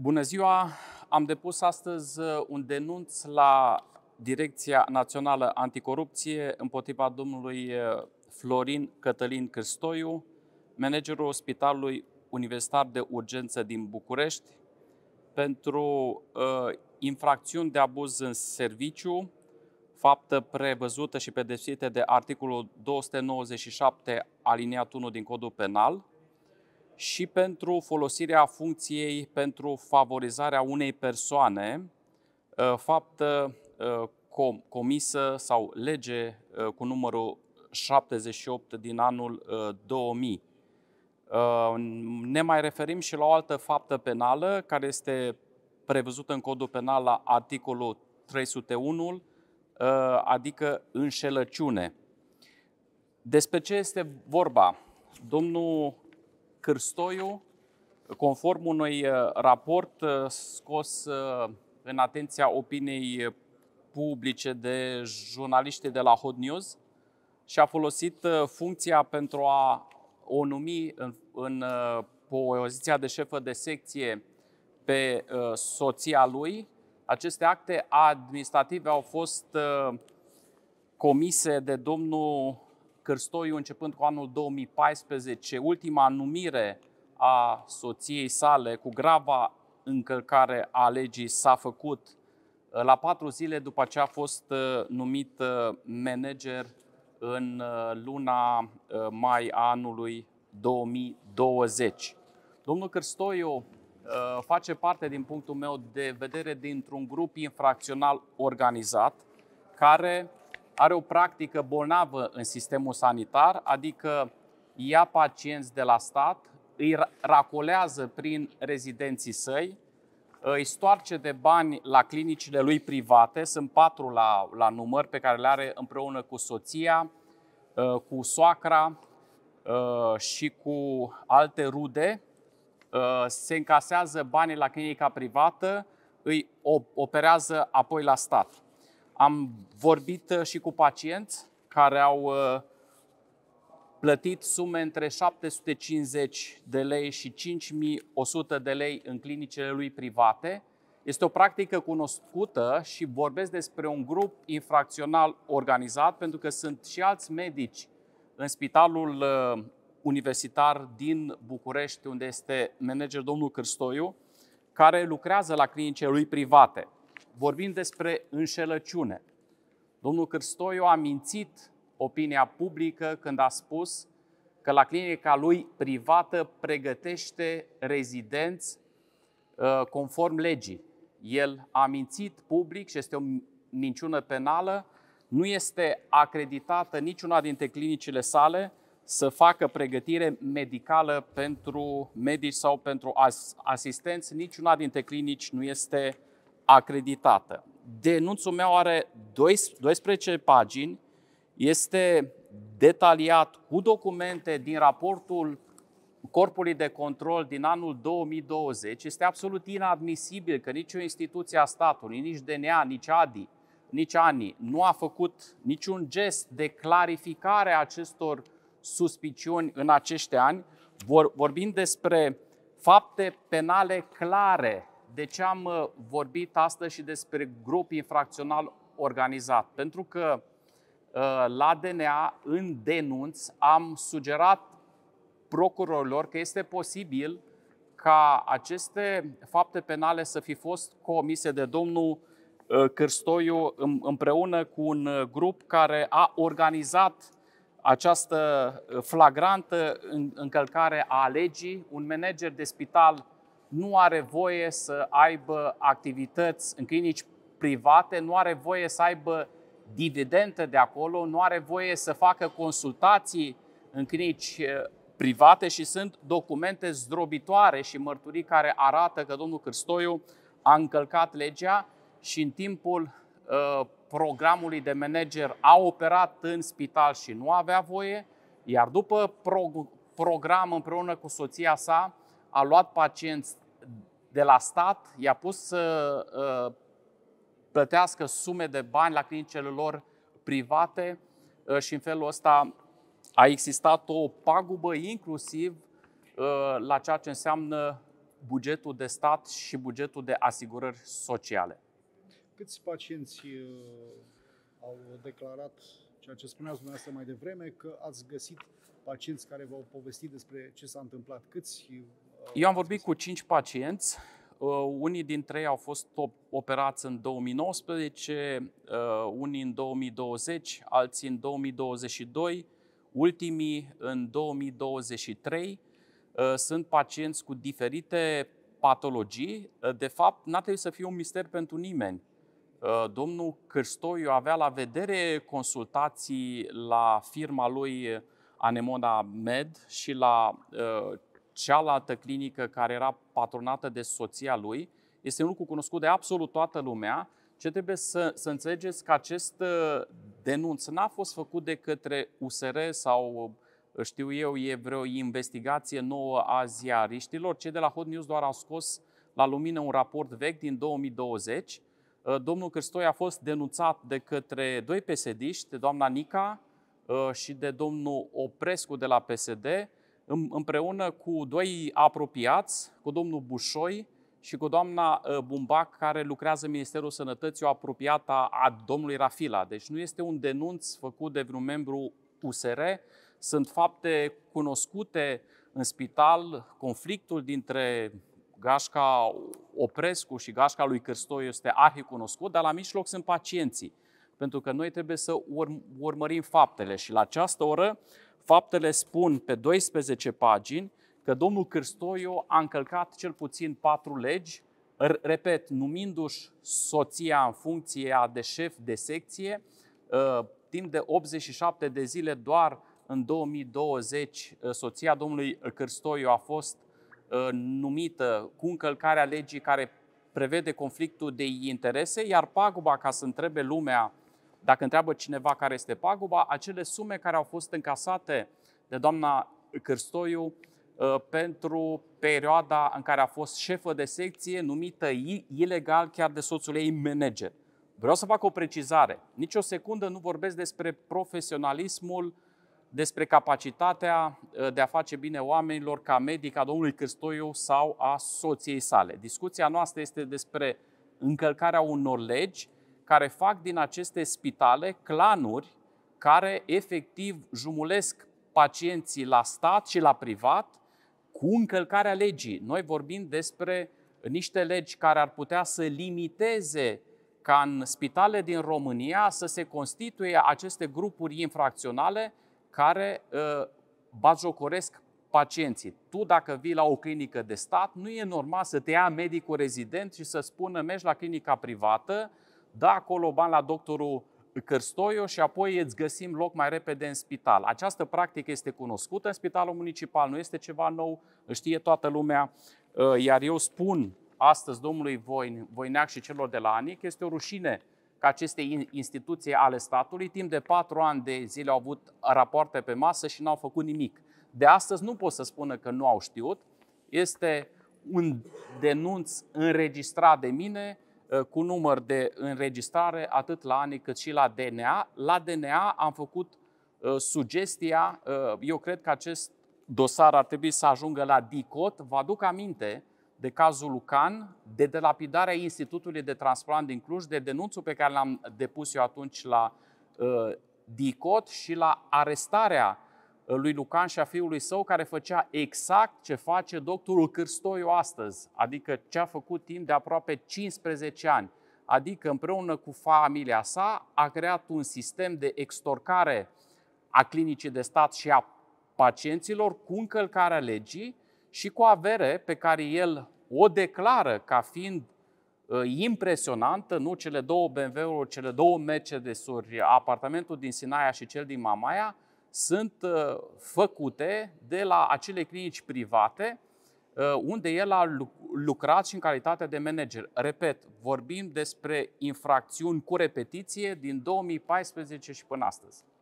Bună ziua! Am depus astăzi uh, un denunț la Direcția Națională Anticorupție împotriva domnului uh, Florin Cătălin Cristoiu, managerul Spitalului Universitar de Urgență din București, pentru uh, infracțiuni de abuz în serviciu, faptă prevăzută și pedepsită de articolul 297 aliniat 1 din Codul Penal, și pentru folosirea funcției pentru favorizarea unei persoane, uh, faptă uh, comisă sau lege uh, cu numărul 78 din anul 2000. Ne mai referim și la o altă faptă penală care este prevăzută în codul penal la articolul 301, adică înșelăciune. Despre ce este vorba? Domnul Cârstoiu, conform unui uh, raport uh, scos uh, în atenția opiniei publice de jurnaliști de la Hot News și a folosit funcția pentru a o numi în, în poziția de șefă de secție pe soția lui. Aceste acte administrative au fost comise de domnul Cârstoiu începând cu anul 2014, ultima numire a soției sale cu grava încălcare a legii s-a făcut uh, la patru zile după ce a fost uh, numit uh, manager în luna mai a anului 2020. Domnul Cârstoiu face parte, din punctul meu de vedere, dintr-un grup infracțional organizat care are o practică bolnavă în sistemul sanitar, adică ia pacienți de la stat, îi racolează prin rezidenții săi, îi stoarce de bani la clinicile lui private, sunt patru la, la număr pe care le are împreună cu soția, ă, cu soacra ă, și cu alte rude, ă, se încasează banii la clinica privată, îi operează apoi la stat. Am vorbit uh, și cu pacienți care au uh, plătit sume între 750 de lei și 5100 de lei în clinicile lui private. Este o practică cunoscută și vorbesc despre un grup infracțional organizat, pentru că sunt și alți medici în spitalul uh, universitar din București, unde este manager domnul Cârstoiu, care lucrează la clinicile lui private vorbim despre înșelăciune. Domnul Cârstoiu a mințit opinia publică când a spus că la clinica lui privată pregătește rezidenți ă, conform legii. El a mințit public și este o minciună penală. Nu este acreditată niciuna dintre clinicile sale să facă pregătire medicală pentru medici sau pentru as- asistenți. Niciuna dintre clinici nu este acreditată. Denunțul meu are 12 pagini, este detaliat cu documente din raportul Corpului de Control din anul 2020. Este absolut inadmisibil că nicio instituție a statului, nici DNA, nici ADI, nici ANI, nu a făcut niciun gest de clarificare a acestor suspiciuni în acești ani. Vorbim despre fapte penale clare de ce am uh, vorbit astăzi și despre grup infracțional organizat? Pentru că uh, la DNA, în denunț, am sugerat procurorilor că este posibil ca aceste fapte penale să fi fost comise de domnul uh, Cârstoiu împreună cu un grup care a organizat această flagrantă încălcare a legii, un manager de spital nu are voie să aibă activități în clinici private, nu are voie să aibă dividende de acolo, nu are voie să facă consultații în clinici eh, private și sunt documente zdrobitoare și mărturii care arată că domnul Cârstoiu a încălcat legea și în timpul uh, programului de manager a operat în spital și nu avea voie, iar după pro- program împreună cu soția sa a luat pacienți de la stat i-a pus să uh, plătească sume de bani la clinicele lor private uh, și în felul ăsta a existat o pagubă inclusiv uh, la ceea ce înseamnă bugetul de stat și bugetul de asigurări sociale. Câți pacienți au declarat ceea ce spuneați dumneavoastră mai devreme, că ați găsit pacienți care v-au povestit despre ce s-a întâmplat? Câți eu am vorbit cu 5 pacienți, uh, unii dintre ei au fost operați în 2019, uh, unii în 2020, alții în 2022, ultimii în 2023. Uh, sunt pacienți cu diferite patologii. De fapt, n-a trebuit să fie un mister pentru nimeni. Domnul Cârstoiu avea la vedere consultații la firma lui Anemona Med și la cealaltă clinică care era patronată de soția lui, este un lucru cunoscut de absolut toată lumea. Ce trebuie să, să înțelegeți că acest uh, denunț n-a fost făcut de către USR sau uh, știu eu, e vreo investigație nouă a ziariștilor. Cei de la Hot News doar au scos la lumină un raport vechi din 2020. Uh, domnul Cristoi a fost denunțat de către doi psd de doamna Nica și de domnul Oprescu de la PSD, împreună cu doi apropiați, cu domnul Bușoi și cu doamna ă, Bumbac, care lucrează în Ministerul Sănătății, o apropiată a domnului Rafila. Deci nu este un denunț făcut de vreun membru USR, sunt fapte cunoscute în spital, conflictul dintre gașca Oprescu și gașca lui Cârstoi este arhicunoscut, dar la mijloc sunt pacienții. Pentru că noi trebuie să urm- urmărim faptele și la această oră Faptele spun pe 12 pagini că domnul Cârstoiu a încălcat cel puțin patru legi, repet, numindu-și soția în funcția de șef de secție, ă, timp de 87 de zile doar în 2020 ă, soția domnului Cârstoiu a fost ă, numită cu încălcarea legii care prevede conflictul de interese, iar paguba, ca să întrebe lumea dacă întreabă cineva care este paguba, acele sume care au fost încasate de doamna Cârstoiu uh, pentru perioada în care a fost șefă de secție numită ilegal chiar de soțul ei manager. Vreau să fac o precizare. Nici o secundă nu vorbesc despre profesionalismul, despre capacitatea uh, de a face bine oamenilor ca medic a domnului Cârstoiu sau a soției sale. Discuția noastră este despre încălcarea unor legi care fac din aceste spitale clanuri care efectiv jumulesc pacienții la stat și la privat cu încălcarea legii. Noi vorbim despre niște legi care ar putea să limiteze ca în spitale din România să se constituie aceste grupuri infracționale care uh, ă, bazocoresc pacienții. Tu, dacă vii la o clinică de stat, nu e normal să te ia medicul rezident și să spună mergi la clinica privată, dă da acolo bani la doctorul Cărstoiu și apoi îți găsim loc mai repede în spital. Această practică este cunoscută în spitalul municipal, nu este ceva nou, știe toată lumea, uh, iar eu spun astăzi domnului Voineac și celor de la ANIC, este o rușine că aceste instituții ale statului timp de patru ani de zile au avut rapoarte pe masă și n-au făcut nimic. De astăzi nu pot să spună că nu au știut, este un denunț înregistrat de mine Uh, cu număr de înregistrare atât la ANI cât și la DNA. La DNA am făcut uh, sugestia, uh, eu cred că acest dosar ar trebui să ajungă la DICOT. Vă aduc aminte de cazul Lucan, de delapidarea Institutului de Transplant din Cluj, de denunțul pe care l-am depus eu atunci la DICOT și la arestarea Uh, lui Lucan și a fiului său, care făcea exact ce face doctorul Cârstoiu astăzi, adică ce a făcut timp de aproape 15 ani. Adică împreună cu familia sa a creat un sistem de extorcare a clinicii de stat și a pacienților cu încălcarea legii și cu avere pe care el o declară ca fiind uh, impresionantă, nu cele două BMW-uri, cele două Mercedes-uri, apartamentul din Sinaia și cel din Mamaia, sunt uh, făcute de la acele clinici private uh, unde el a lucrat și în calitate de manager. Repet, vorbim despre infracțiuni cu repetiție din 2014 și până astăzi.